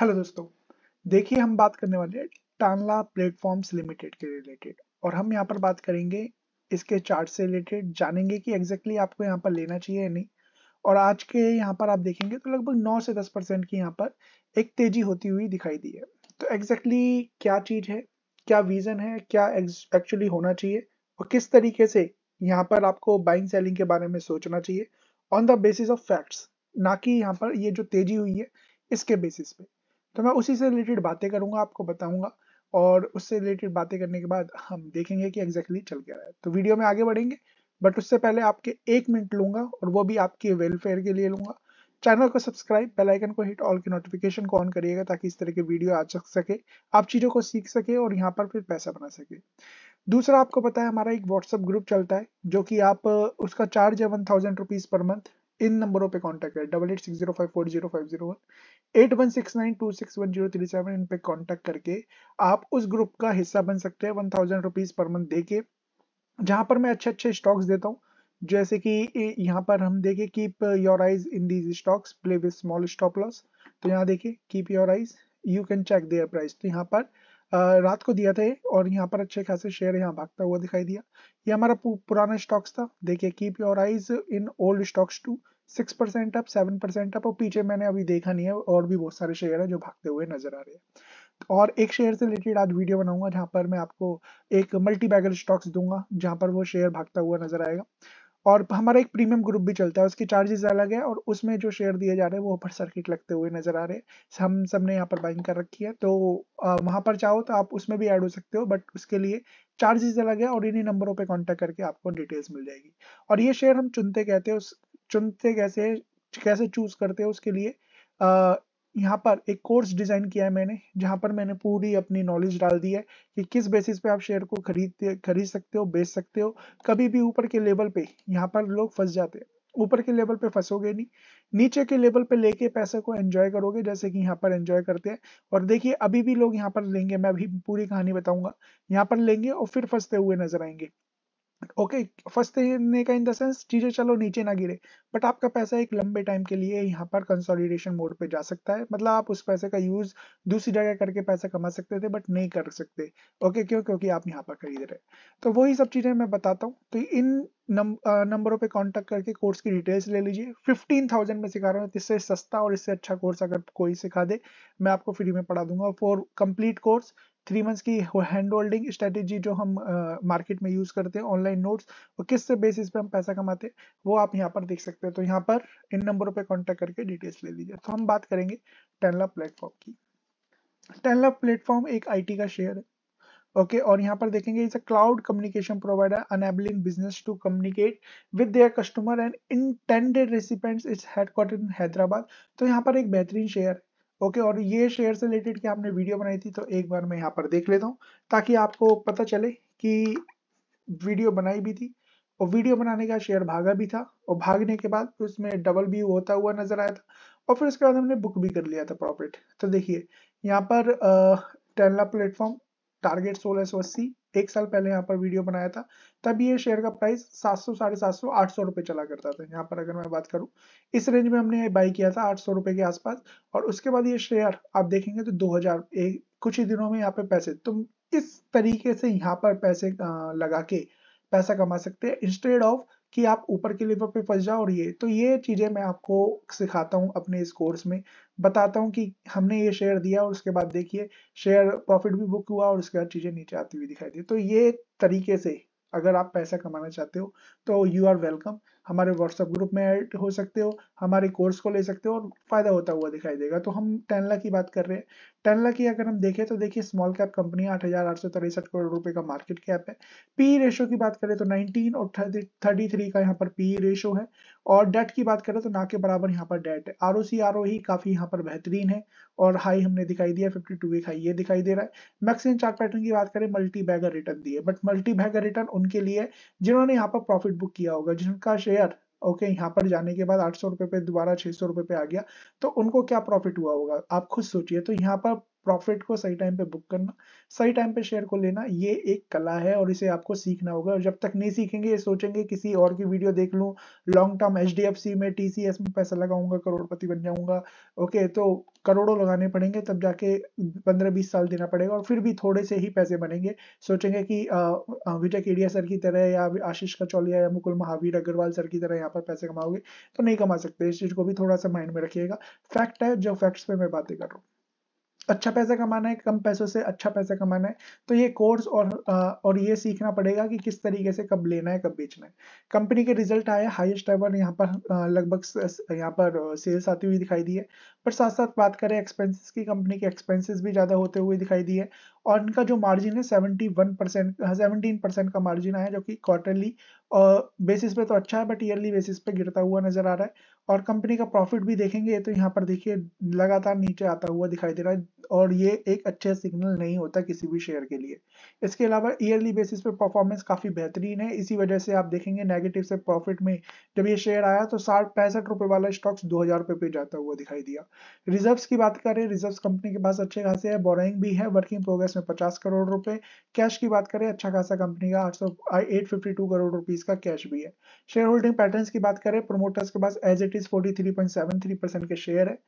hello दोस्तों देखिए हम बात करने वाले हैं टानला प्लेटफॉर्म्स लिमिटेड के रिलेटेड और हम यहाँ पर बात करेंगे इसके चार्ट से रिलेटेड जानेंगे कि एग्जैक्टली exactly आपको यहाँ पर लेना चाहिए या नहीं और आज के यहाँ पर आप देखेंगे तो लगभग 9 से 10 परसेंट की यहाँ पर एक तेजी होती हुई दिखाई दी है तो एग्जैक्टली exactly क्या चीज है क्या विजन है क्या एक्चुअली होना चाहिए और किस तरीके से यहाँ पर आपको बाइंग सेलिंग के बारे में सोचना चाहिए on the basis of facts ना कि यहाँ पर ये जो तेजी हुई है इसके बेसिस पे तो मैं उसी से रिलेटेड बातें करूंगा आपको बताऊंगा और उससे रिलेटेड बातें करने के बाद हम देखेंगे कि एग्जैक्टली exactly चल क्या रहा है तो वीडियो में आगे बढ़ेंगे बट उससे पहले आपके एक मिनट लूंगा और वो भी आपके वेलफेयर के लिए लूंगा चैनल को सब्सक्राइब बेल आइकन को हिट ऑल की नोटिफिकेशन को ऑन करिएगा ताकि इस तरह के वीडियो आ सके आप चीज़ों को सीख सके और यहाँ पर फिर पैसा बना सके दूसरा आपको पता है हमारा एक व्हाट्सअप ग्रुप चलता है जो कि आप उसका चार्ज है one thousand rupees per month इन नंबरों पे कांटेक्ट करें double eight six zero five four zero five zero one eight one six nine two six one zero three seven इन पे कांटेक्ट करके आप उस ग्रुप का हिस्सा बन सकते हैं one thousand rupees per month दे के जहां पर मैं अच्छे अच्छे स्टॉक्स देता हूँ जैसे कि यहाँ पर हम देखें keep your eyes in these stocks play with small stop loss तो यहाँ देखिए keep your eyes you can check their price तो यहाँ पर रात को दिया था ये और यहाँ पर अच्छे खासे शेयर यहाँ भागता हुआ दिखाई दिया ये हमारा पुराना स्टॉक्स था देखिए keep your eyes in old stocks two six percent up seven percent up और पीछे मैंने अभी देखा नहीं है और भी बहुत सारे शेयर है जो भागते हुए नजर आ रहे हैं और एक शेयर से रिलेटेड आज वीडियो बनाऊंगा जहां पर मैं आपको एक मल्टी बैगर स्टॉक्स दूंगा जहां पर वो शेयर भागता हुआ नजर आएगा और हमारा एक प्रीमियम ग्रुप भी चलता है उसके चार्जेस अलग है और उसमें जो शेयर दिए जा रहे हैं वो ऊपर सर्किट लगते हुए नजर आ रहे हैं हम सबने यहाँ पर बाइंग कर रखी है तो वहां पर चाहो तो आप उसमें भी ऐड हो सकते हो बट उसके लिए चार्जेस अलग है और इन्हीं नंबरों पे कांटेक्ट करके आपको डिटेल्स मिल जाएगी और ये शेयर हम चुनते कहते हैं चुनते कैसे कैसे चूज करते हैं उसके लिए यहाँ पर एक कोर्स डिजाइन किया है मैंने जहाँ पर मैंने पूरी अपनी नॉलेज डाल दी है कि किस बेसिस पे आप शेयर को खरीद खरीद सकते हो बेच सकते हो कभी भी ऊपर के लेवल पे यहाँ पर लोग फंस जाते हैं ऊपर के लेवल पे फंसोगे नहीं नीचे के लेवल पे लेके पैसे को एंजॉय करोगे जैसे कि यहाँ पर एंजॉय करते हैं और देखिए अभी भी लोग यहाँ पर लेंगे मैं अभी पूरी कहानी बताऊंगा यहाँ पर लेंगे और फिर फंसते हुए नजर आएंगे ओके फंसने का इन द सेंस चीजें चलो नीचे ना गिरे बट आपका पैसा एक लंबे टाइम के लिए यहाँ पर कंसोलिडेशन मोड पे जा सकता है मतलब आप उस पैसे का यूज दूसरी जगह करके पैसा कमा सकते थे बट नहीं कर सकते ओके क्यों क्योंकि आप यहाँ पर खरीद रहे तो वही सब चीजें मैं बताता हूँ तो इन नंबरों पे कांटेक्ट करके कोर्स की डिटेल्स ले लीजिए फिफ्टीन थाउजेंड में सिखा रहा हूँ इससे सस्ता और इससे अच्छा कोर्स अगर कोई सिखा दे मैं आपको फ्री में पढ़ा दूंगा for complete course three months की हैंड होल्डिंग स्ट्रेटेजी जो हम मार्केट में यूज करते हैं ऑनलाइन नोट्स वो किस बेसिस पे हम पैसा कमाते हैं वो आप यहाँ पर देख सकते हैं तो यहाँ पर इन नंबरों पर कॉन्टेक्ट करके डिटेल्स ले लीजिए तो हम बात करेंगे टेनला प्लेटफॉर्म की टेनला प्लेटफॉर्म एक आई का शेयर है ओके okay, और यहाँ पर देखेंगे it's a cloud communication provider enabling business to communicate with their customer and intended recipients it's headquarter in Hyderabad तो यहाँ पर एक बेहतरीन शेयर ओके और ये शेयर से रिलेटेड की आपने वीडियो बनाई थी तो एक बार मैं यहाँ पर देख लेता हूँ ताकि आपको पता चले कि वीडियो बनाई भी थी और वीडियो बनाने का शेयर भागा भी था और भागने के बाद उसमें डबल भी होता हुआ नजर आया था और फिर उसके बाद हमने बुक भी कर लिया था प्रॉफिट तो देखिए यहाँ पर टेनला प्लेटफॉर्म टारगेट सोलह सौ अस्सी एक साल पहले यहाँ पर वीडियो बनाया था तब ये शेयर का प्राइस सात सौ साढ़े सात सौ आठ सौ रुपए चला करता था यहाँ पर अगर मैं बात करूँ इस रेंज में हमने ये बाई किया था आठ सौ रुपए के आसपास और उसके बाद ये शेयर आप देखेंगे तो दो हजार कुछ ही दिनों में यहाँ पे पैसे तुम तो इस तरीके से यहाँ पर पैसे लगा के पैसा कमा सकते हैं इंस्टेड ऑफ कि आप ऊपर के लेवल पे फंस जाओ और ये तो ये चीज़ें मैं आपको सिखाता हूँ अपने इस कोर्स में बताता हूँ कि हमने ये शेयर दिया और उसके बाद देखिए शेयर प्रॉफिट भी बुक हुआ और उसके बाद चीज़ें नीचे आती हुई दिखाई दी तो ये तरीके से अगर आप पैसा कमाना चाहते हो तो यू आर वेलकम हमारे व्हाट्सएप ग्रुप में ऐड हो सकते हो हमारे कोर्स को ले सकते हो और फायदा होता हुआ दिखाई देगा तो हम टेनला की बात कर रहे हैं टेनला की अगर हम देखें तो देखिए स्मॉल कैप कंपनी आठ हजार आठ सौ तिरसठ करोड़ रुपए का मार्केट कैप है पी रेशो की बात करें तो नाइनटीन और थर्टी थ्री का यहाँ पर पी रेशो है और डेट की बात करें तो ना के बराबर यहाँ पर डेट है R O C R O ही काफी यहाँ पर बेहतरीन है और हाई हमने दिखाई दिया फिफ्टी टू वीक हाई ये दिखाई दे रहा है मैक्सिम चार्ट पैटर्न की बात करें मल्टी बैगर रिटर्न दिए बट मल्टी बैगर रिटर्न उनके लिए जिन्होंने यहाँ पर प्रॉफिट बुक किया होगा जिनका शेयर शेयर ओके okay, यहाँ पर जाने के बाद आठ सौ रुपए पे दोबारा छह सौ रुपए पे आ गया तो उनको क्या प्रॉफिट हुआ होगा आप खुद सोचिए तो यहाँ पर प्रॉफिट को सही टाइम पे बुक करना सही टाइम पे शेयर को लेना ये एक कला है और इसे आपको सीखना होगा और जब तक नहीं सीखेंगे सोचेंगे किसी और की वीडियो देख लूँ लॉन्ग टर्म एच में टी में पैसा लगाऊंगा करोड़पति बन जाऊंगा ओके तो करोड़ों लगाने पड़ेंगे तब जाके पंद्रह बीस साल देना पड़ेगा और फिर भी थोड़े से ही पैसे बनेंगे सोचेंगे कि विजय केडिया सर की तरह या आशीष कचौलिया या मुकुल महावीर अग्रवाल सर की तरह यहाँ पर पैसे कमाओगे तो नहीं कमा सकते इस चीज़ को भी थोड़ा सा माइंड में रखिएगा फैक्ट है जो फैक्ट्स पे मैं बातें कर रहा हूँ अच्छा पैसा कमाना है कम पैसों से अच्छा पैसा कमाना है तो ये कोर्स और और ये सीखना पड़ेगा कि किस तरीके से कब लेना है कब बेचना है कंपनी के रिजल्ट आए हाईएस्ट एवर यहाँ पर लगभग यहाँ पर सेल्स आती हुई दिखाई दी है पर साथ साथ बात करें एक्सपेंसेस की कंपनी के एक्सपेंसेस भी ज़्यादा होते हुए दिखाई दिए और इनका जो मार्जिन है seventy one percent seventeen percent का मार्जिन आया जो कि क्वार्टरली बेसिस पे तो अच्छा है बट ईयरली बेसिस पे गिरता हुआ नजर आ रहा है और कंपनी का प्रॉफिट भी देखेंगे तो यहाँ पर देखिए लगातार नीचे आता हुआ दिखाई दे रहा है और ये एक अच्छा सिग्नल नहीं होता किसी भी शेयर के लिए इसके अलावा ईयरली बेसिस पे परफॉर्मेंस काफ़ी बेहतरीन है इसी वजह से आप देखेंगे नेगेटिव से प्रॉफिट में जब ये शेयर आया तो साठ पैंसठ रुपए वाला स्टॉक्स दो हज़ार रुपये पे जाता हुआ दिखाई दिया रिजर्व्स की बात करें रिजर्व्स कंपनी के पास अच्छे खासे है बोराइंग भी है वर्किंग प्रोग्रेस में 50 करोड़ रुपए कैश की बात करें अच्छा खासा कंपनी का आठ सौ करोड़ रुपीज का कैश भी है शेयर होल्डिंग पैटर्न की बात करें प्रोमोटर्स के पास एज इट इज फोर्टी के शेयर है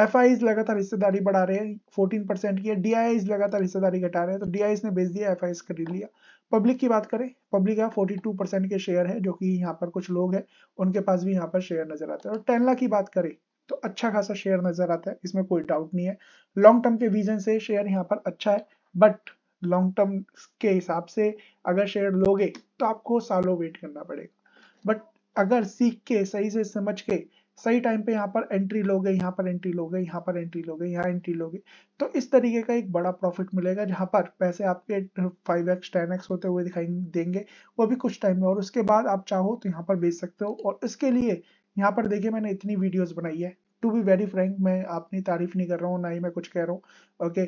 एफ लगातार हिस्सेदारी बढ़ा रहे हैं फोर्टीन परसेंट की है डी लगातार हिस्सेदारी घटा रहे हैं तो डी ने बेच दिया एफ खरीद लिया पब्लिक की बात करें पब्लिक का 42 परसेंट के शेयर है जो कि यहाँ पर कुछ लोग हैं उनके पास भी यहाँ पर शेयर नजर आते हैं और टेनला की बात करें तो अच्छा खासा शेयर नजर आता है इसमें कोई डाउट नहीं है लॉन्ग टर्म के विजन से शेयर यहाँ पर अच्छा है बट लॉन्ग टर्म के हिसाब से अगर शेयर लोगे तो आपको सालों वेट करना पड़ेगा बट अगर सीख के सही से समझ के सही टाइम पे यहाँ पर एंट्री लोगे यहाँ पर एंट्री लोगे यहाँ पर एंट्री लोगे यहाँ एंट्री लोगे तो इस तरीके का एक बड़ा प्रॉफिट मिलेगा जहाँ पर पैसे आपके फाइव एक्स टेन एक्स होते हुए दिखाई देंगे वो भी कुछ टाइम में और उसके बाद आप चाहो तो यहाँ पर बेच सकते हो और इसके लिए यहाँ पर देखिए मैंने इतनी वीडियोस बनाई है टू बी वेरी फ्रेंक मैं अपनी तारीफ नहीं कर रहा हूँ ना ही मैं कुछ कह रहा हूँ ओके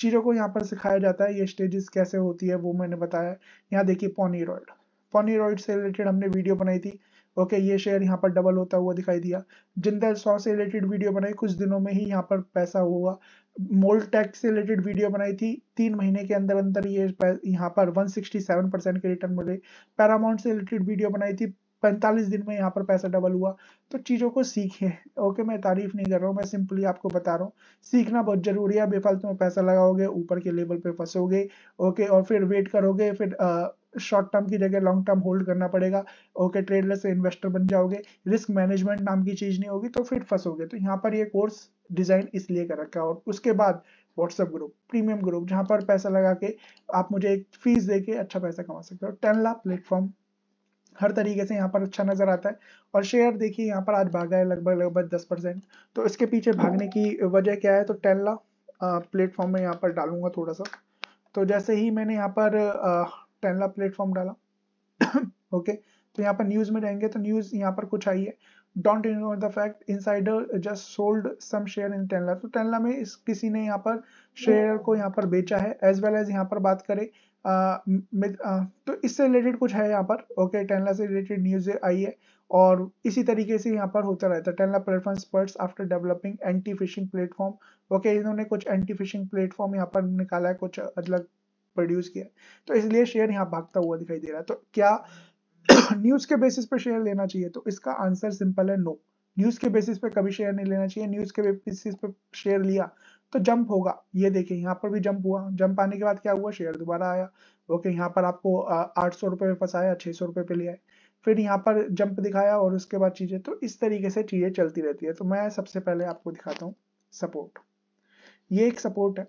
चीज़ों को यहाँ पर सिखाया जाता है ये स्टेजेस कैसे होती है वो मैंने बताया यहाँ देखिए पॉनीरॉयड पॉनीरॉयड से रिलेटेड हमने वीडियो बनाई थी ओके ये शेयर यहाँ पर डबल होता हुआ दिखाई दिया जिंदल सौ से रिलेटेड वीडियो बनाई कुछ दिनों में ही यहाँ पर पैसा हुआ मोल्ड टैक्स से रिलेटेड वीडियो बनाई थी तीन महीने के अंदर अंदर ये यहाँ पर 167 परसेंट के रिटर्न मिले पैरामाउंट से रिलेटेड वीडियो बनाई थी पैंतालीस दिन में यहाँ पर पैसा डबल हुआ तो चीज़ों को सीखे ओके मैं तारीफ नहीं कर रहा हूँ मैं सिंपली आपको बता रहा हूँ सीखना बहुत ज़रूरी है बेफालतू में पैसा लगाओगे ऊपर के लेवल पे फंसोगे ओके और फिर वेट करोगे फिर शॉर्ट टर्म की जगह लॉन्ग टर्म होल्ड करना पड़ेगा ओके ट्रेडर से इन्वेस्टर बन जाओगे रिस्क मैनेजमेंट नाम की चीज़ नहीं होगी तो फिर फंसोगे तो यहाँ पर ये कोर्स डिज़ाइन इसलिए कर रखा है और उसके बाद व्हाट्सएप ग्रुप प्रीमियम ग्रुप जहाँ पर पैसा लगा के आप मुझे एक फीस दे के अच्छा पैसा कमा सकते हो टेन लाख प्लेटफॉर्म हर तरीके से यहाँ पर अच्छा नजर आता है और शेयर देखिए यहाँ पर आज भागा है लगभग लगभग दस परसेंट तो इसके पीछे भागने की वजह क्या है तो टेनला प्लेटफॉर्म में यहाँ पर डालूंगा थोड़ा सा तो जैसे ही मैंने यहाँ पर टेनला प्लेटफॉर्म डाला ओके तो यहाँ पर न्यूज़ में जाएंगे तो न्यूज़ यहाँ पर कुछ आई है डोंट इग्नोर द फैक्ट साइडर just sold some share in Tanla तो टेनला में इस किसी ने यहाँ पर शेयर को यहाँ पर बेचा है एज वेल एज यहाँ पर बात करें तो इससे रिलेटेड कुछ है यहाँ पर ओके टेनला से रिलेटेड न्यूज आई है और इसी तरीके से यहाँ पर होता रहता है Tanla platform spurts after developing anti phishing platform okay इन्होंने कुछ एंटी फिशिंग प्लेटफॉर्म यहाँ पर निकाला है कुछ अलग प्रोड्यूस किया तो इसलिए शेयर यहाँ भागता हुआ दिखाई दे रहा है तो क्या न्यूज़ के बेसिस पर शेयर लेना चाहिए तो इसका आंसर सिंपल है नो न्यूज़ के बेसिस पे कभी शेयर नहीं लेना चाहिए न्यूज़ के बेसिस पे शेयर लिया तो जंप होगा ये देखिए यहाँ पर भी जंप हुआ जंप आने के बाद क्या हुआ शेयर दोबारा आया ओके यहाँ पर आपको आठ सौ रुपये में फंसाया छः सौ रुपये पे ले आए फिर यहाँ पर जंप दिखाया और उसके बाद चीज़ें तो इस तरीके से चीज़ें चलती रहती है तो मैं सबसे पहले आपको दिखाता हूँ सपोर्ट ये एक सपोर्ट है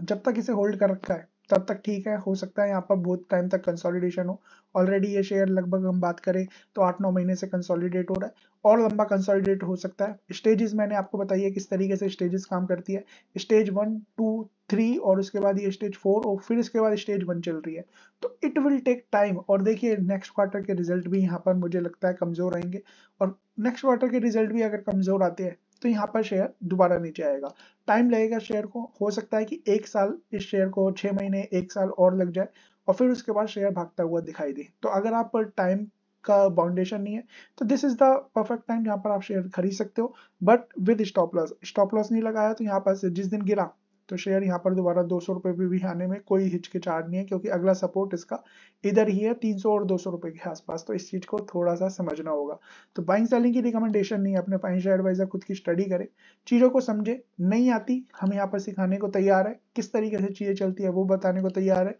जब तक इसे होल्ड कर रखा है तब तक ठीक है हो सकता है यहाँ पर बहुत टाइम तक कंसोलिडेशन हो ऑलरेडी ये शेयर लगभग हम बात करें तो आठ नौ महीने से कंसोलिडेट हो रहा है और लंबा कंसोलिडेट हो सकता है स्टेजेस मैंने आपको बताई है किस तरीके से स्टेजेस काम करती है स्टेज वन टू थ्री और उसके बाद ये स्टेज फोर और फिर इसके बाद स्टेज वन चल रही है तो इट विल टेक टाइम और देखिए नेक्स्ट क्वार्टर के रिजल्ट भी यहाँ पर मुझे लगता है कमजोर आएंगे और नेक्स्ट क्वार्टर के रिजल्ट भी अगर कमजोर आते हैं तो यहाँ पर शेयर दोबारा नीचे आएगा टाइम लगेगा शेयर को हो सकता है कि एक साल इस शेयर को छह महीने एक साल और लग जाए और फिर उसके बाद शेयर भागता हुआ दिखाई दे तो अगर आप टाइम का बाउंडेशन नहीं है तो this is the perfect time यहाँ पर आप शेयर खरीद सकते हो but with stop loss stop loss नहीं लगाया तो यहाँ पर जिस दिन गिरा तो शेयर यहाँ पर दोबारा दो सौ रुपये पे भी आने में कोई हिचकिचाड़ नहीं है क्योंकि अगला सपोर्ट इसका इधर ही है तीन सौ और दो सौ रुपए के आसपास तो इस चीज़ को थोड़ा सा समझना होगा तो बाइंग सेलिंग की रिकमेंडेशन नहीं है अपने फाइनेंशियल एडवाइजर खुद की स्टडी करे चीज़ों को समझे नहीं आती हम यहाँ पर सिखाने को तैयार है किस तरीके से चीज़ें चलती है वो बताने को तैयार है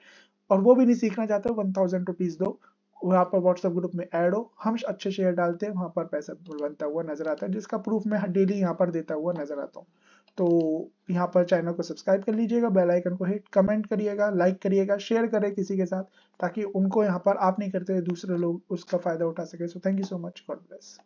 और वो भी नहीं सीखना चाहते वन थाउजेंड रुपीज़ दो वहाँ पर व्हाट्सएप ग्रुप में ऐड हो हम अच्छे शेयर डालते हैं वहाँ पर पैसा बनता हुआ नजर आता है जिसका प्रूफ मैं डेली यहाँ पर देता हुआ नजर आता हूँ तो यहाँ पर चैनल को सब्सक्राइब कर लीजिएगा बेल आइकन को हिट कमेंट करिएगा लाइक करिएगा शेयर करें किसी के साथ ताकि उनको यहाँ पर आप नहीं करते दूसरे लोग उसका फायदा उठा सके so thank you so much God bless